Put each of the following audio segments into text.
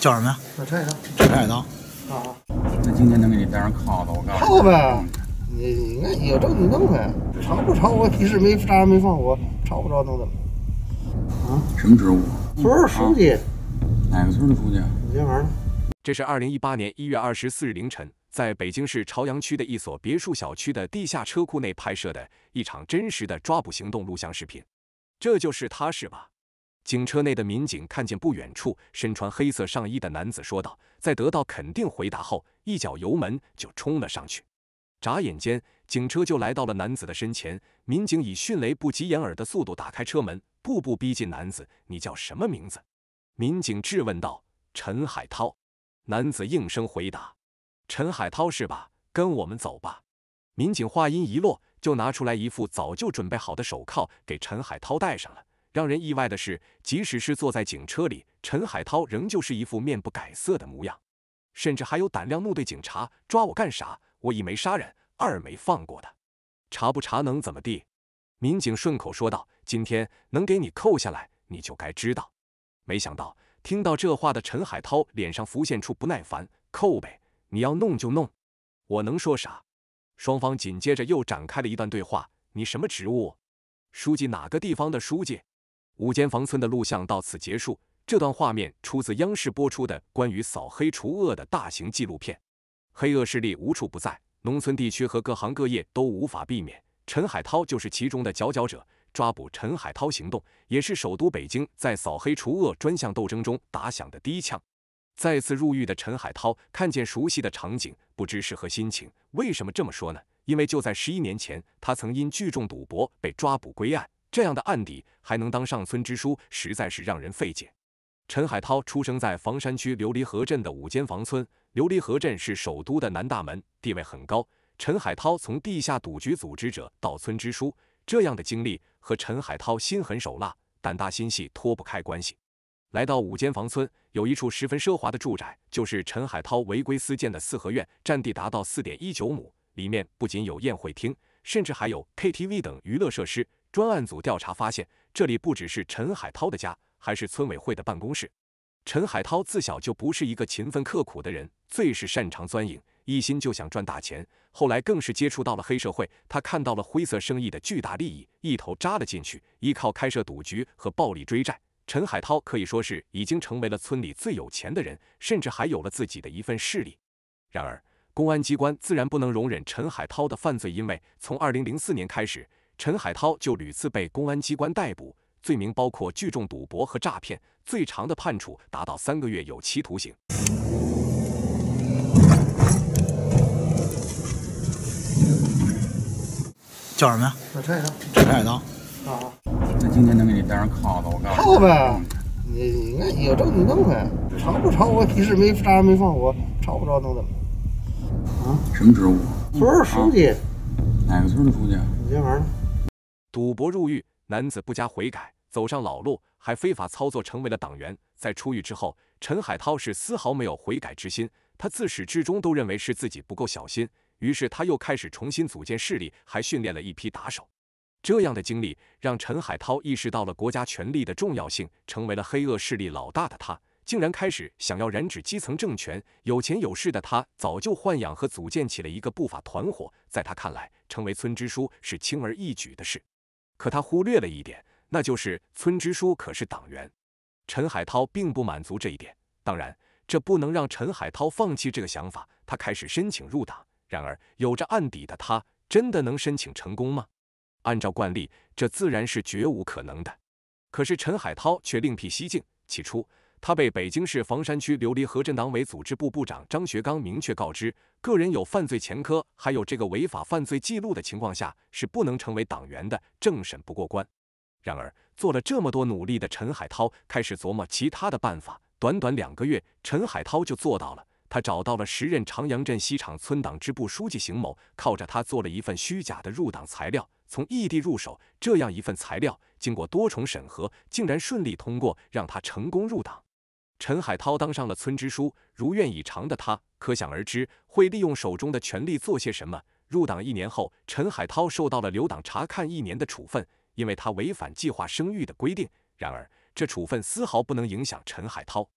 叫什么呀？叫陈海涛。陈海涛。啊！那今天能给你带上铐子，我告诉你。抄呗，你那有证据弄呗？抄不抄？我平时没杀人，没放火，抄不着能怎么？啊？什么职务？村书记。哪个村的书记？你先玩儿呢。这是二零一八年一月二十四日凌晨，在北京市朝阳区的一所别墅小区的地下车库内拍摄的一场真实的抓捕行动录像视频。这就是他，是吧？警车内的民警看见不远处身穿黑色上衣的男子，说道：“在得到肯定回答后，一脚油门就冲了上去。眨眼间，警车就来到了男子的身前。民警以迅雷不及掩耳的速度打开车门，步步逼近男子。你叫什么名字？”民警质问道。“陈海涛。”男子应声回答。“陈海涛是吧？跟我们走吧。”民警话音一落，就拿出来一副早就准备好的手铐，给陈海涛戴上了。让人意外的是，即使是坐在警车里，陈海涛仍旧是一副面不改色的模样，甚至还有胆量怒对警察：“抓我干啥？我一没杀人，二没放过他，查不查能怎么地？”民警顺口说道：“今天能给你扣下来，你就该知道。”没想到，听到这话的陈海涛脸上浮现出不耐烦：“扣呗，你要弄就弄，我能说啥？”双方紧接着又展开了一段对话：“你什么职务？书记哪个地方的书记？”五间房村的录像到此结束。这段画面出自央视播出的关于扫黑除恶的大型纪录片。黑恶势力无处不在，农村地区和各行各业都无法避免。陈海涛就是其中的佼佼者。抓捕陈海涛行动，也是首都北京在扫黑除恶专项斗争中打响的第一枪。再次入狱的陈海涛看见熟悉的场景，不知是何心情。为什么这么说呢？因为就在十一年前，他曾因聚众赌博被抓捕归案。这样的案底还能当上村支书，实在是让人费解。陈海涛出生在房山区琉璃河镇的五间房村，琉璃河镇是首都的南大门，地位很高。陈海涛从地下赌局组织者到村支书，这样的经历和陈海涛心狠手辣、胆大心细脱不开关系。来到五间房村，有一处十分奢华的住宅，就是陈海涛违规私建的四合院，占地达到四点一九亩，里面不仅有宴会厅，甚至还有 KTV 等娱乐设施。专案组调查发现，这里不只是陈海涛的家，还是村委会的办公室。陈海涛自小就不是一个勤奋刻苦的人，最是擅长钻营，一心就想赚大钱。后来更是接触到了黑社会，他看到了灰色生意的巨大利益，一头扎了进去。依靠开设赌局和暴力追债，陈海涛可以说是已经成为了村里最有钱的人，甚至还有了自己的一份势力。然而，公安机关自然不能容忍陈海涛的犯罪，因为从二零零四年开始。陈海涛就屡次被公安机关逮捕，罪名包括聚众赌博和诈骗，最长的判处达到三个月有期徒刑。叫什么呀？陈海涛。陈海涛。啊。那今天能给你边上铐子，我靠。靠呗。你，那有证据弄呗。吵不吵？我不是没杀人没放火，吵不着能怎么？啊？什么职务？村书记。哪个村的书记？你今天晚上。赌博入狱，男子不加悔改，走上老路，还非法操作，成为了党员。在出狱之后，陈海涛是丝毫没有悔改之心，他自始至终都认为是自己不够小心。于是他又开始重新组建势力，还训练了一批打手。这样的经历让陈海涛意识到了国家权力的重要性。成为了黑恶势力老大的他，竟然开始想要染指基层政权。有钱有势的他，早就豢养和组建起了一个不法团伙。在他看来，成为村支书是轻而易举的事。可他忽略了一点，那就是村支书可是党员。陈海涛并不满足这一点，当然，这不能让陈海涛放弃这个想法。他开始申请入党。然而，有着案底的他，真的能申请成功吗？按照惯例，这自然是绝无可能的。可是陈海涛却另辟蹊径。起初，他被北京市房山区琉璃河镇党委组织部部长张学刚明确告知，个人有犯罪前科，还有这个违法犯罪记录的情况下，是不能成为党员的，政审不过关。然而，做了这么多努力的陈海涛开始琢磨其他的办法。短短两个月，陈海涛就做到了。他找到了时任长阳镇西厂村党支部书记邢某，靠着他做了一份虚假的入党材料，从异地入手。这样一份材料经过多重审核，竟然顺利通过，让他成功入党。陈海涛当上了村支书，如愿以偿的他，可想而知会利用手中的权力做些什么。入党一年后，陈海涛受到了留党察看一年的处分，因为他违反计划生育的规定。然而，这处分丝毫不能影响陈海涛，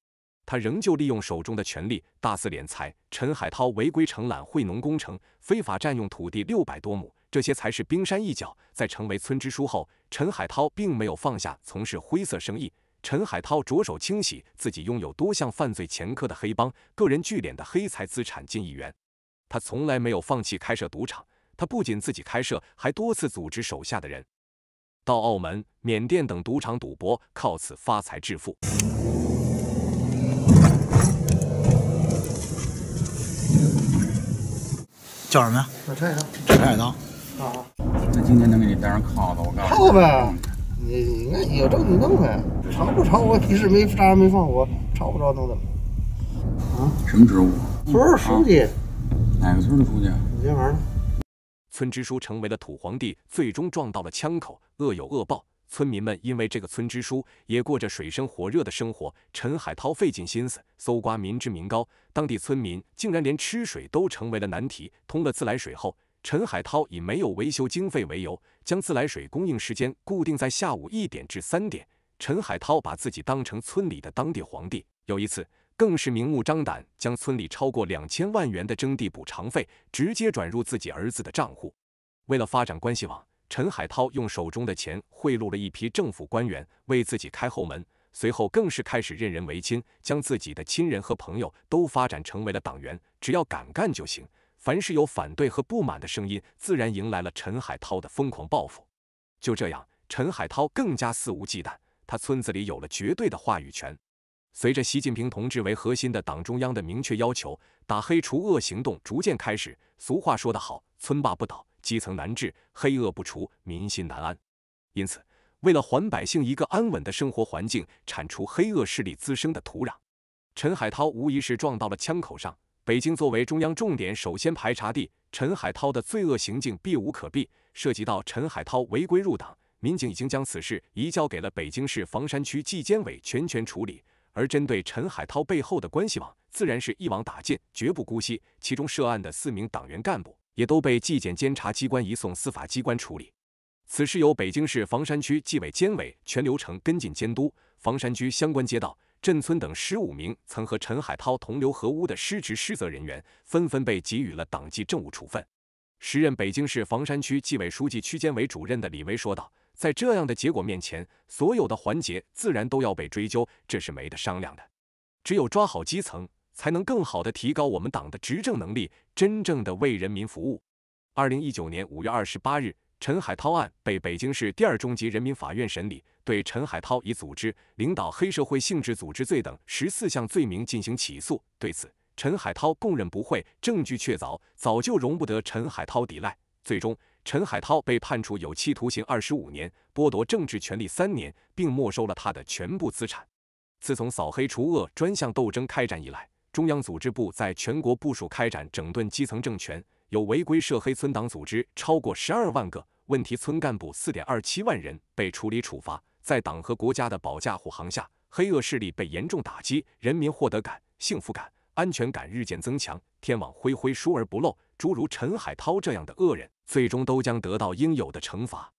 他仍旧利用手中的权力大肆敛财。陈海涛违规承揽惠农工程，非法占用土地六百多亩，这些才是冰山一角。在成为村支书后，陈海涛并没有放下从事灰色生意。陈海涛着手清洗自己拥有多项犯罪前科的黑帮个人聚敛的黑财资产近亿元。他从来没有放弃开设赌场，他不仅自己开设，还多次组织手下的人到澳门、缅甸等赌场赌博，靠此发财致富。叫什么呀？陈海涛。陈海涛。啊。那今天能给你带上铐子，我告诉你。铐呗。那有证据弄呗，吵不吵我？一是没杀人，没放火，吵不着能怎么？啊？什么职务？村书记。哪个村的书记？你先玩儿村支书成为了土皇帝，最终撞到了枪口，恶有恶报。村民们因为这个村支书，也过着水深火热的生活。陈海涛费尽心思搜刮民脂民膏，当地村民竟然连吃水都成为了难题。通了自来水后。陈海涛以没有维修经费为由，将自来水供应时间固定在下午一点至三点。陈海涛把自己当成村里的当地皇帝，有一次更是明目张胆将村里超过两千万元的征地补偿费直接转入自己儿子的账户。为了发展关系网，陈海涛用手中的钱贿赂了一批政府官员，为自己开后门。随后更是开始任人唯亲，将自己的亲人和朋友都发展成为了党员，只要敢干就行。凡是有反对和不满的声音，自然迎来了陈海涛的疯狂报复。就这样，陈海涛更加肆无忌惮，他村子里有了绝对的话语权。随着习近平同志为核心的党中央的明确要求，打黑除恶行动逐渐开始。俗话说得好，村霸不倒，基层难治；黑恶不除，民心难安。因此，为了还百姓一个安稳的生活环境，铲除黑恶势力滋生的土壤，陈海涛无疑是撞到了枪口上。北京作为中央重点首先排查地，陈海涛的罪恶行径避无可避，涉及到陈海涛违规入党，民警已经将此事移交给了北京市房山区纪委监委全权处理。而针对陈海涛背后的关系网，自然是一网打尽，绝不姑息。其中涉案的四名党员干部也都被纪检监察机关移送司法机关处理。此事由北京市房山区纪委监委全流程跟进监督，房山区相关街道。镇村等十五名曾和陈海涛同流合污的失职失责人员，纷纷被给予了党纪政务处分。时任北京市房山区纪委书记、区监委主任的李威说道：“在这样的结果面前，所有的环节自然都要被追究，这是没得商量的。只有抓好基层，才能更好的提高我们党的执政能力，真正的为人民服务。”二零一九年五月二十八日。陈海涛案被北京市第二中级人民法院审理，对陈海涛以组织、领导黑社会性质组织罪等十四项罪名进行起诉。对此，陈海涛供认不讳，证据确凿，早就容不得陈海涛抵赖。最终，陈海涛被判处有期徒刑二十五年，剥夺政治权利三年，并没收了他的全部资产。自从扫黑除恶专项斗争开展以来，中央组织部在全国部署开展整顿基层政权，有违规涉黑村党组织超过十二万个。问题村干部四点二七万人被处理处罚，在党和国家的保驾护航下，黑恶势力被严重打击，人民获得感、幸福感、安全感日渐增强。天网恢恢，疏而不漏，诸如陈海涛这样的恶人，最终都将得到应有的惩罚。